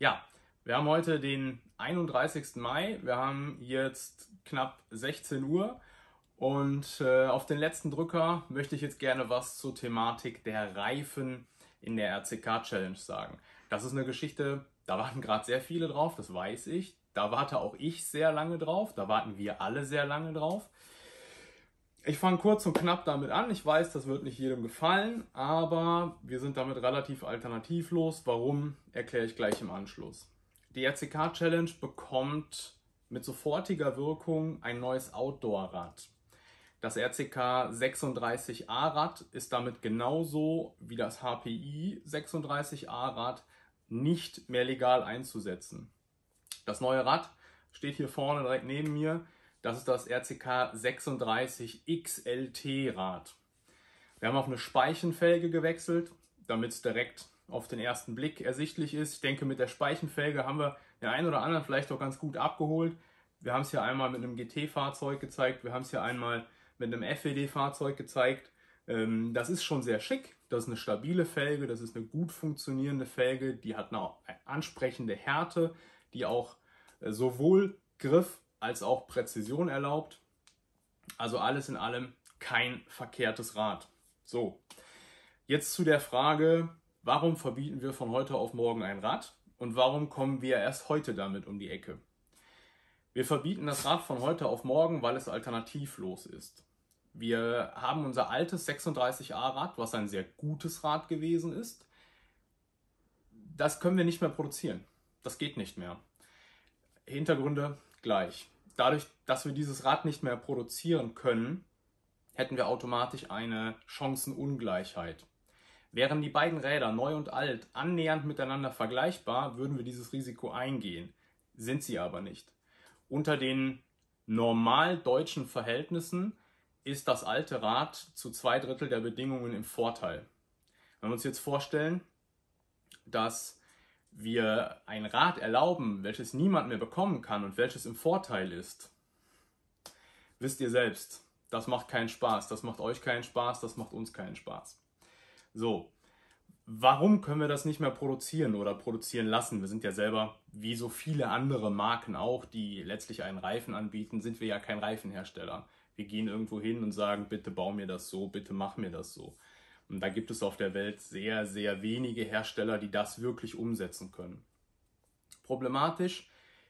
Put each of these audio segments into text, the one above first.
Ja, wir haben heute den 31. Mai. Wir haben jetzt knapp 16 Uhr. Und äh, auf den letzten Drücker möchte ich jetzt gerne was zur Thematik der Reifen in der RCK Challenge sagen. Das ist eine Geschichte, da warten gerade sehr viele drauf, das weiß ich. Da warte auch ich sehr lange drauf, da warten wir alle sehr lange drauf ich fange kurz und knapp damit an. Ich weiß, das wird nicht jedem gefallen, aber wir sind damit relativ alternativlos. Warum, erkläre ich gleich im Anschluss. Die RCK Challenge bekommt mit sofortiger Wirkung ein neues Outdoor-Rad. Das RCK 36A-Rad ist damit genauso wie das HPI 36A-Rad nicht mehr legal einzusetzen. Das neue Rad steht hier vorne direkt neben mir das ist das RCK 36 XLT Rad. Wir haben auf eine Speichenfelge gewechselt, damit es direkt auf den ersten Blick ersichtlich ist. Ich denke, mit der Speichenfelge haben wir den einen oder anderen vielleicht auch ganz gut abgeholt. Wir haben es hier einmal mit einem GT-Fahrzeug gezeigt, wir haben es hier einmal mit einem FED-Fahrzeug gezeigt. Ähm, das ist schon sehr schick, das ist eine stabile Felge, das ist eine gut funktionierende Felge, die hat eine ansprechende Härte, die auch äh, sowohl Griff als auch Präzision erlaubt. Also alles in allem kein verkehrtes Rad. So, jetzt zu der Frage, warum verbieten wir von heute auf morgen ein Rad und warum kommen wir erst heute damit um die Ecke? Wir verbieten das Rad von heute auf morgen, weil es alternativlos ist. Wir haben unser altes 36a-Rad, was ein sehr gutes Rad gewesen ist. Das können wir nicht mehr produzieren. Das geht nicht mehr. Hintergründe gleich. Dadurch, dass wir dieses Rad nicht mehr produzieren können, hätten wir automatisch eine Chancenungleichheit. Wären die beiden Räder, neu und alt, annähernd miteinander vergleichbar, würden wir dieses Risiko eingehen. Sind sie aber nicht. Unter den normal deutschen Verhältnissen ist das alte Rad zu zwei Drittel der Bedingungen im Vorteil. Wenn wir uns jetzt vorstellen, dass wir ein Rad erlauben, welches niemand mehr bekommen kann und welches im Vorteil ist, wisst ihr selbst, das macht keinen Spaß, das macht euch keinen Spaß, das macht uns keinen Spaß. So, warum können wir das nicht mehr produzieren oder produzieren lassen? Wir sind ja selber, wie so viele andere Marken auch, die letztlich einen Reifen anbieten, sind wir ja kein Reifenhersteller. Wir gehen irgendwo hin und sagen, bitte bau mir das so, bitte mach mir das so. Und Da gibt es auf der Welt sehr, sehr wenige Hersteller, die das wirklich umsetzen können. Problematisch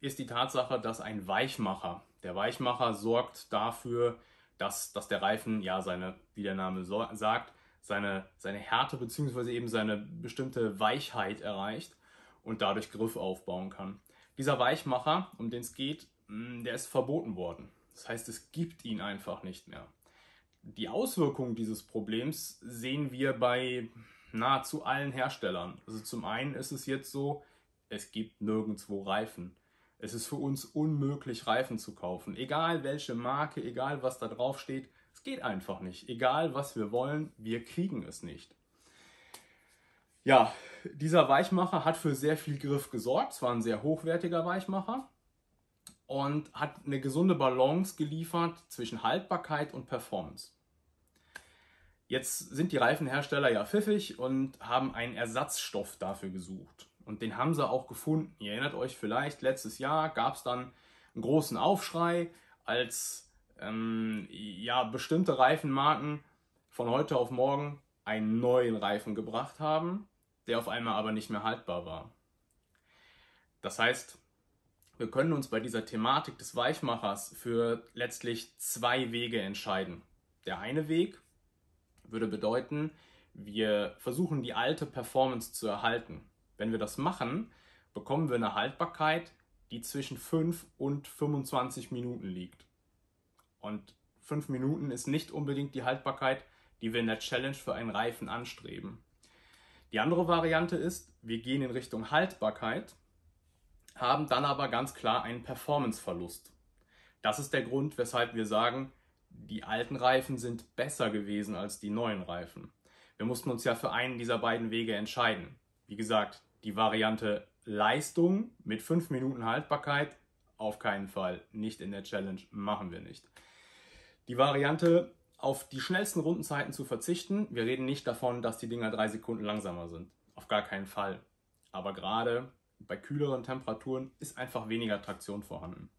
ist die Tatsache, dass ein Weichmacher, der Weichmacher sorgt dafür, dass, dass der Reifen, ja, seine, wie der Name so, sagt, seine, seine Härte bzw. eben seine bestimmte Weichheit erreicht und dadurch Griff aufbauen kann. Dieser Weichmacher, um den es geht, mm, der ist verboten worden. Das heißt, es gibt ihn einfach nicht mehr. Die Auswirkungen dieses Problems sehen wir bei nahezu allen Herstellern. Also zum einen ist es jetzt so, es gibt nirgendwo Reifen. Es ist für uns unmöglich, Reifen zu kaufen. Egal welche Marke, egal was da drauf steht, es geht einfach nicht. Egal was wir wollen, wir kriegen es nicht. Ja, dieser Weichmacher hat für sehr viel Griff gesorgt. Es war ein sehr hochwertiger Weichmacher und hat eine gesunde Balance geliefert zwischen Haltbarkeit und Performance. Jetzt sind die Reifenhersteller ja pfiffig und haben einen Ersatzstoff dafür gesucht. Und den haben sie auch gefunden. Ihr erinnert euch vielleicht, letztes Jahr gab es dann einen großen Aufschrei, als ähm, ja, bestimmte Reifenmarken von heute auf morgen einen neuen Reifen gebracht haben, der auf einmal aber nicht mehr haltbar war. Das heißt, wir können uns bei dieser Thematik des Weichmachers für letztlich zwei Wege entscheiden. Der eine Weg würde bedeuten, wir versuchen die alte Performance zu erhalten. Wenn wir das machen, bekommen wir eine Haltbarkeit, die zwischen 5 und 25 Minuten liegt. Und 5 Minuten ist nicht unbedingt die Haltbarkeit, die wir in der Challenge für einen Reifen anstreben. Die andere Variante ist, wir gehen in Richtung Haltbarkeit haben dann aber ganz klar einen Performanceverlust. Das ist der Grund, weshalb wir sagen, die alten Reifen sind besser gewesen als die neuen Reifen. Wir mussten uns ja für einen dieser beiden Wege entscheiden. Wie gesagt, die Variante Leistung mit 5 Minuten Haltbarkeit auf keinen Fall, nicht in der Challenge, machen wir nicht. Die Variante auf die schnellsten Rundenzeiten zu verzichten, wir reden nicht davon, dass die Dinger 3 Sekunden langsamer sind. Auf gar keinen Fall. Aber gerade bei kühleren Temperaturen ist einfach weniger Traktion vorhanden.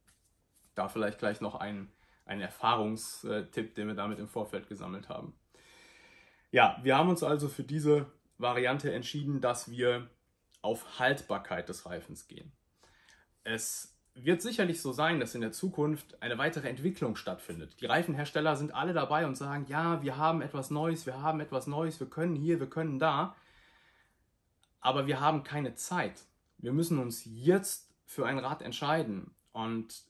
Da vielleicht gleich noch ein, ein Erfahrungstipp, den wir damit im Vorfeld gesammelt haben. Ja, wir haben uns also für diese Variante entschieden, dass wir auf Haltbarkeit des Reifens gehen. Es wird sicherlich so sein, dass in der Zukunft eine weitere Entwicklung stattfindet. Die Reifenhersteller sind alle dabei und sagen, ja, wir haben etwas Neues, wir haben etwas Neues, wir können hier, wir können da. Aber wir haben keine Zeit wir müssen uns jetzt für ein Rad entscheiden. Und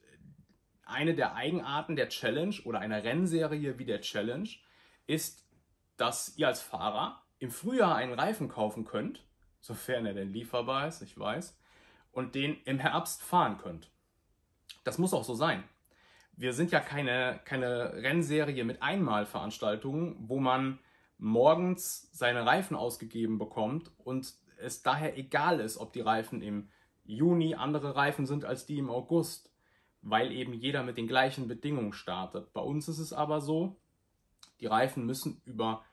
eine der Eigenarten der Challenge oder einer Rennserie wie der Challenge ist, dass ihr als Fahrer im Frühjahr einen Reifen kaufen könnt, sofern er denn lieferbar ist, ich weiß, und den im Herbst fahren könnt. Das muss auch so sein. Wir sind ja keine, keine Rennserie mit Einmalveranstaltungen, wo man morgens seine Reifen ausgegeben bekommt und es daher egal ist, ob die Reifen im Juni andere Reifen sind als die im August, weil eben jeder mit den gleichen Bedingungen startet. Bei uns ist es aber so, die Reifen müssen über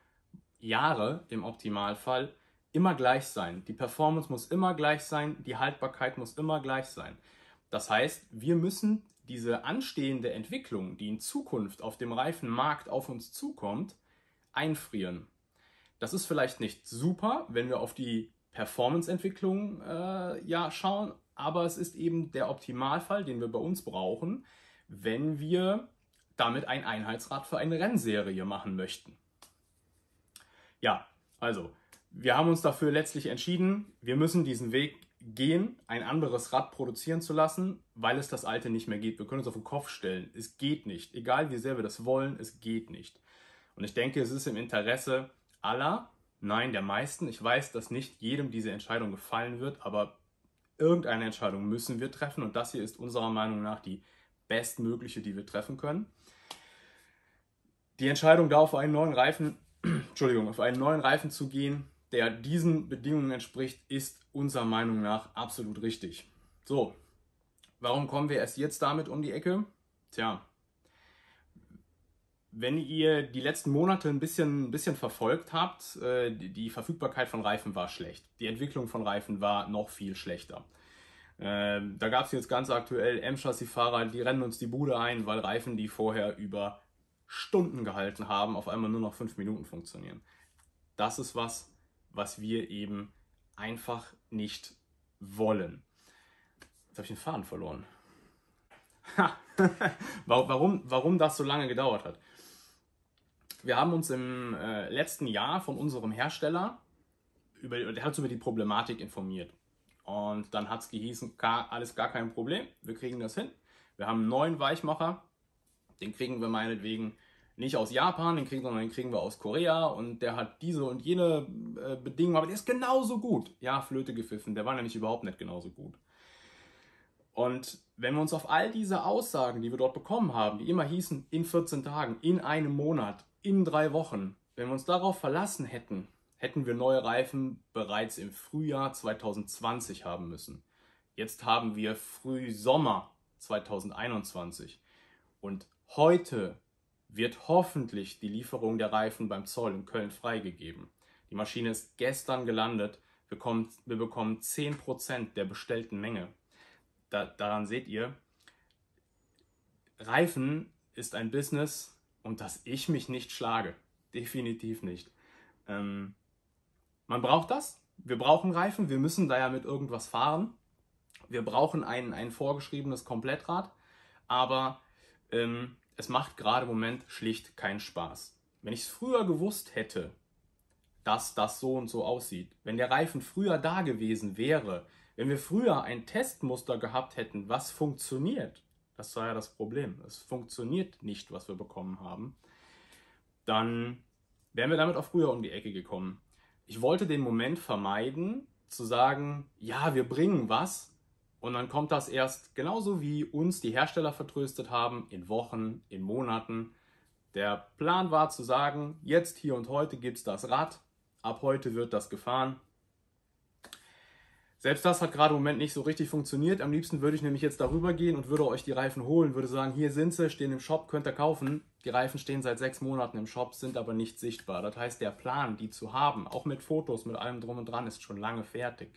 Jahre im Optimalfall immer gleich sein. Die Performance muss immer gleich sein, die Haltbarkeit muss immer gleich sein. Das heißt, wir müssen diese anstehende Entwicklung, die in Zukunft auf dem Reifenmarkt auf uns zukommt, einfrieren. Das ist vielleicht nicht super, wenn wir auf die Performance-Entwicklung äh, ja, schauen, aber es ist eben der Optimalfall, den wir bei uns brauchen, wenn wir damit ein Einheitsrad für eine Rennserie machen möchten. Ja, also, wir haben uns dafür letztlich entschieden, wir müssen diesen Weg gehen, ein anderes Rad produzieren zu lassen, weil es das alte nicht mehr geht. Wir können uns auf den Kopf stellen. Es geht nicht. Egal wie sehr wir das wollen, es geht nicht. Und ich denke, es ist im Interesse aller, Nein, der meisten. Ich weiß, dass nicht jedem diese Entscheidung gefallen wird, aber irgendeine Entscheidung müssen wir treffen und das hier ist unserer Meinung nach die bestmögliche, die wir treffen können. Die Entscheidung, da auf einen neuen Reifen, Entschuldigung, auf einen neuen Reifen zu gehen, der diesen Bedingungen entspricht, ist unserer Meinung nach absolut richtig. So, warum kommen wir erst jetzt damit um die Ecke? Tja, wenn ihr die letzten Monate ein bisschen, ein bisschen verfolgt habt, äh, die Verfügbarkeit von Reifen war schlecht. Die Entwicklung von Reifen war noch viel schlechter. Ähm, da gab es jetzt ganz aktuell M-Chassis-Fahrer, die rennen uns die Bude ein, weil Reifen, die vorher über Stunden gehalten haben, auf einmal nur noch fünf Minuten funktionieren. Das ist was, was wir eben einfach nicht wollen. Jetzt habe ich den Faden verloren. warum, warum das so lange gedauert hat. Wir haben uns im äh, letzten Jahr von unserem Hersteller, über, der hat uns über die Problematik informiert. Und dann hat es gehießen, gar, alles gar kein Problem, wir kriegen das hin. Wir haben einen neuen Weichmacher, den kriegen wir meinetwegen nicht aus Japan, den kriegen, sondern den kriegen wir aus Korea und der hat diese und jene äh, Bedingungen, aber der ist genauso gut. Ja, Flöte gepfiffen, der war nämlich überhaupt nicht genauso gut. Und wenn wir uns auf all diese Aussagen, die wir dort bekommen haben, die immer hießen, in 14 Tagen, in einem Monat, in drei Wochen. Wenn wir uns darauf verlassen hätten, hätten wir neue Reifen bereits im Frühjahr 2020 haben müssen. Jetzt haben wir Frühsommer 2021. Und heute wird hoffentlich die Lieferung der Reifen beim Zoll in Köln freigegeben. Die Maschine ist gestern gelandet. Wir bekommen, 10% der bestellten Menge. Da, daran seht ihr, Reifen ist ein Business, und dass ich mich nicht schlage. Definitiv nicht. Ähm, man braucht das. Wir brauchen Reifen. Wir müssen da ja mit irgendwas fahren. Wir brauchen ein, ein vorgeschriebenes Komplettrad. Aber ähm, es macht gerade im Moment schlicht keinen Spaß. Wenn ich es früher gewusst hätte, dass das so und so aussieht, wenn der Reifen früher da gewesen wäre, wenn wir früher ein Testmuster gehabt hätten, was funktioniert, das war ja das Problem. Es funktioniert nicht, was wir bekommen haben. Dann wären wir damit auch früher um die Ecke gekommen. Ich wollte den Moment vermeiden, zu sagen, ja, wir bringen was. Und dann kommt das erst genauso wie uns die Hersteller vertröstet haben, in Wochen, in Monaten. Der Plan war zu sagen, jetzt hier und heute gibt es das Rad, ab heute wird das gefahren, selbst das hat gerade im Moment nicht so richtig funktioniert. Am liebsten würde ich nämlich jetzt darüber gehen und würde euch die Reifen holen, würde sagen, hier sind sie, stehen im Shop, könnt ihr kaufen. Die Reifen stehen seit sechs Monaten im Shop, sind aber nicht sichtbar. Das heißt, der Plan, die zu haben, auch mit Fotos, mit allem drum und dran, ist schon lange fertig.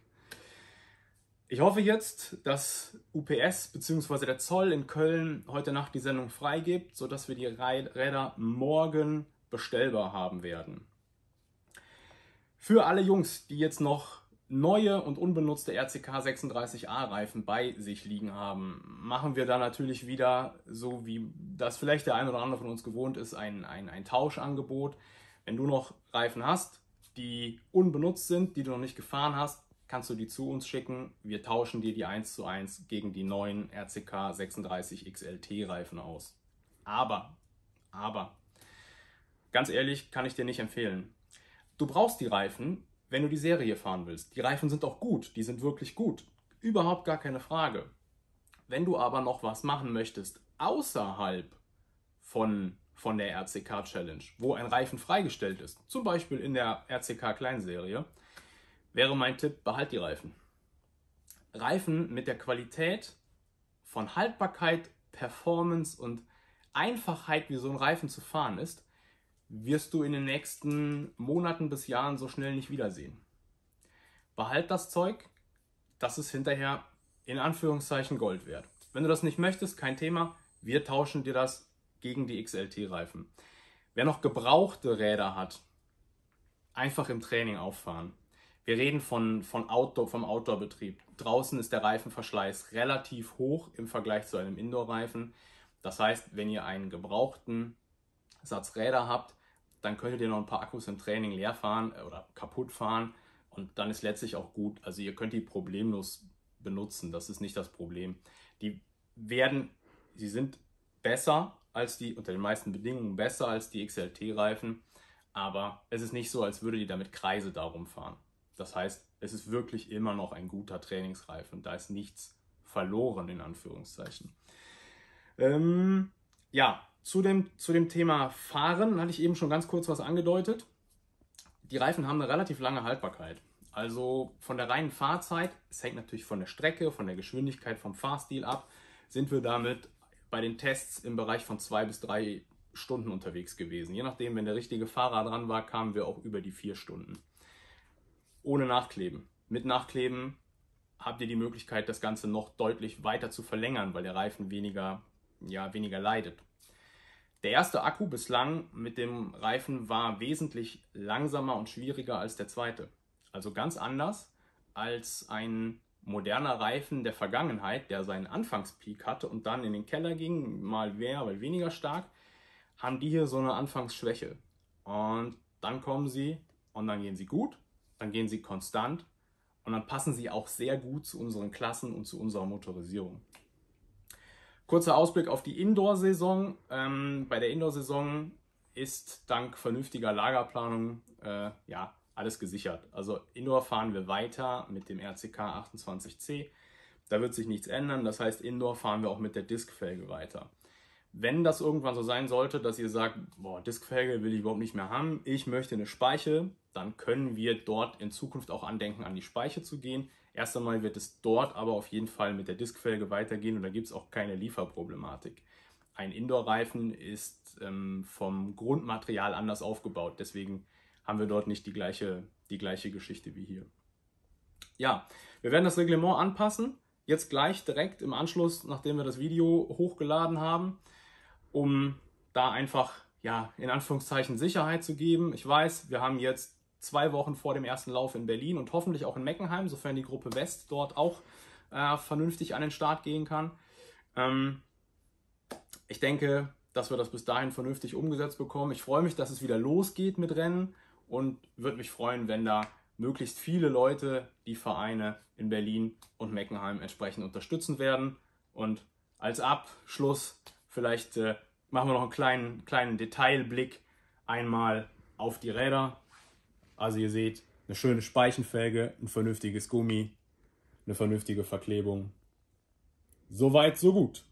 Ich hoffe jetzt, dass UPS bzw. der Zoll in Köln heute Nacht die Sendung freigibt, sodass wir die Räder morgen bestellbar haben werden. Für alle Jungs, die jetzt noch neue und unbenutzte RCK 36a Reifen bei sich liegen haben, machen wir da natürlich wieder, so wie das vielleicht der ein oder andere von uns gewohnt ist, ein, ein, ein Tauschangebot. Wenn du noch Reifen hast, die unbenutzt sind, die du noch nicht gefahren hast, kannst du die zu uns schicken. Wir tauschen dir die 1 zu 1 gegen die neuen RCK 36XLT Reifen aus. Aber, aber, ganz ehrlich, kann ich dir nicht empfehlen. Du brauchst die Reifen, wenn du die Serie fahren willst. Die Reifen sind auch gut, die sind wirklich gut. Überhaupt gar keine Frage. Wenn du aber noch was machen möchtest außerhalb von, von der RCK Challenge, wo ein Reifen freigestellt ist, zum Beispiel in der RCK Kleinserie, wäre mein Tipp, behalt die Reifen. Reifen mit der Qualität von Haltbarkeit, Performance und Einfachheit, wie so ein Reifen zu fahren ist, wirst du in den nächsten Monaten bis Jahren so schnell nicht wiedersehen. Behalt das Zeug, das ist hinterher in Anführungszeichen Gold wert. Wenn du das nicht möchtest, kein Thema, wir tauschen dir das gegen die XLT-Reifen. Wer noch gebrauchte Räder hat, einfach im Training auffahren. Wir reden von, von Outdoor, vom Outdoor-Betrieb. Draußen ist der Reifenverschleiß relativ hoch im Vergleich zu einem Indoor-Reifen. Das heißt, wenn ihr einen gebrauchten Satz Räder habt, dann könntet ihr noch ein paar Akkus im Training leer fahren äh, oder kaputt fahren und dann ist letztlich auch gut. Also ihr könnt die problemlos benutzen, das ist nicht das Problem. Die werden, sie sind besser als die, unter den meisten Bedingungen besser als die XLT-Reifen, aber es ist nicht so, als würde die damit Kreise darum fahren. Das heißt, es ist wirklich immer noch ein guter Trainingsreifen, da ist nichts verloren in Anführungszeichen. Ähm, ja, zu dem, zu dem Thema Fahren hatte ich eben schon ganz kurz was angedeutet. Die Reifen haben eine relativ lange Haltbarkeit. Also von der reinen Fahrzeit, es hängt natürlich von der Strecke, von der Geschwindigkeit, vom Fahrstil ab, sind wir damit bei den Tests im Bereich von zwei bis drei Stunden unterwegs gewesen. Je nachdem, wenn der richtige Fahrer dran war, kamen wir auch über die vier Stunden. Ohne Nachkleben. Mit Nachkleben habt ihr die Möglichkeit, das Ganze noch deutlich weiter zu verlängern, weil der Reifen weniger, ja, weniger leidet. Der erste Akku bislang mit dem Reifen war wesentlich langsamer und schwieriger als der zweite. Also ganz anders als ein moderner Reifen der Vergangenheit, der seinen Anfangspeak hatte und dann in den Keller ging, mal mehr, mal weniger stark, haben die hier so eine Anfangsschwäche. Und dann kommen sie und dann gehen sie gut, dann gehen sie konstant und dann passen sie auch sehr gut zu unseren Klassen und zu unserer Motorisierung. Kurzer Ausblick auf die Indoor-Saison. Ähm, bei der Indoor-Saison ist dank vernünftiger Lagerplanung äh, ja, alles gesichert. Also Indoor fahren wir weiter mit dem RCK 28C. Da wird sich nichts ändern. Das heißt, Indoor fahren wir auch mit der Diskfelge weiter. Wenn das irgendwann so sein sollte, dass ihr sagt, boah, Diskfelge will ich überhaupt nicht mehr haben, ich möchte eine Speiche, dann können wir dort in Zukunft auch andenken, an die Speiche zu gehen. Erst einmal wird es dort aber auf jeden Fall mit der Diskfelge weitergehen und da gibt es auch keine Lieferproblematik. Ein Indoor-Reifen ist ähm, vom Grundmaterial anders aufgebaut, deswegen haben wir dort nicht die gleiche, die gleiche Geschichte wie hier. Ja, wir werden das Reglement anpassen, jetzt gleich direkt im Anschluss, nachdem wir das Video hochgeladen haben, um da einfach ja, in Anführungszeichen Sicherheit zu geben. Ich weiß, wir haben jetzt zwei Wochen vor dem ersten Lauf in Berlin und hoffentlich auch in Meckenheim, sofern die Gruppe West dort auch äh, vernünftig an den Start gehen kann. Ähm, ich denke, dass wir das bis dahin vernünftig umgesetzt bekommen. Ich freue mich, dass es wieder losgeht mit Rennen und würde mich freuen, wenn da möglichst viele Leute die Vereine in Berlin und Meckenheim entsprechend unterstützen werden. Und als Abschluss vielleicht äh, machen wir noch einen kleinen, kleinen Detailblick einmal auf die Räder, also ihr seht, eine schöne Speichenfelge, ein vernünftiges Gummi, eine vernünftige Verklebung. Soweit, so gut.